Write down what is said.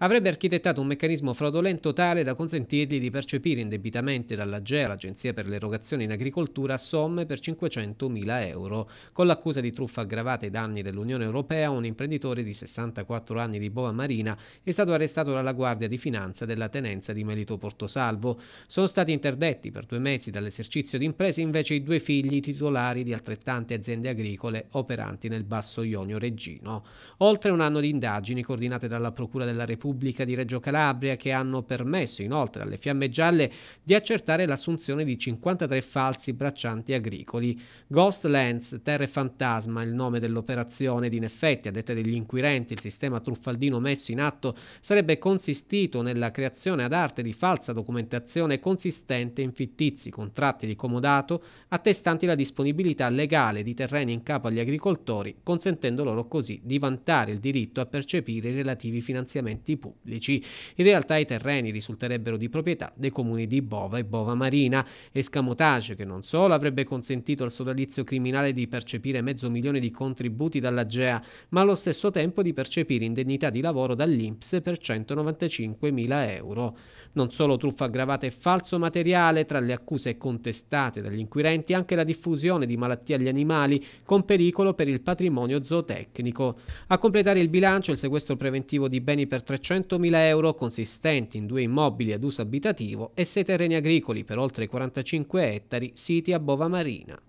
avrebbe architettato un meccanismo fraudolento tale da consentirgli di percepire indebitamente dall'AGEA, l'Agenzia per l'erogazione in agricoltura, somme per 500.000 euro. Con l'accusa di truffa aggravata ai danni dell'Unione Europea, un imprenditore di 64 anni di Boa Marina è stato arrestato dalla Guardia di Finanza della tenenza di Melito Portosalvo. Sono stati interdetti per due mesi dall'esercizio di imprese invece i due figli titolari di altrettante aziende agricole operanti nel Basso Ionio Reggino. Oltre un anno di indagini coordinate dalla Procura della Repubblica Pubblica di Reggio Calabria che hanno permesso inoltre alle Fiamme Gialle di accertare l'assunzione di 53 falsi braccianti agricoli. Ghost Lands, Terre Fantasma, il nome dell'operazione ed in effetti, a detta degli inquirenti, il sistema truffaldino messo in atto sarebbe consistito nella creazione ad arte di falsa documentazione consistente in fittizi contratti di comodato attestanti la disponibilità legale di terreni in capo agli agricoltori, consentendo loro così di vantare il diritto a percepire i relativi finanziamenti pubblici. In realtà i terreni risulterebbero di proprietà dei comuni di Bova e Bova Marina. Escamotage che non solo avrebbe consentito al sodalizio criminale di percepire mezzo milione di contributi dalla GEA, ma allo stesso tempo di percepire indennità di lavoro dall'Inps per 195 mila euro. Non solo truffa aggravata e falso materiale, tra le accuse contestate dagli inquirenti anche la diffusione di malattie agli animali con pericolo per il patrimonio zootecnico. A completare il bilancio il sequestro preventivo di beni per 300 100.000 euro consistenti in due immobili ad uso abitativo e sei terreni agricoli per oltre 45 ettari siti a Bova Marina.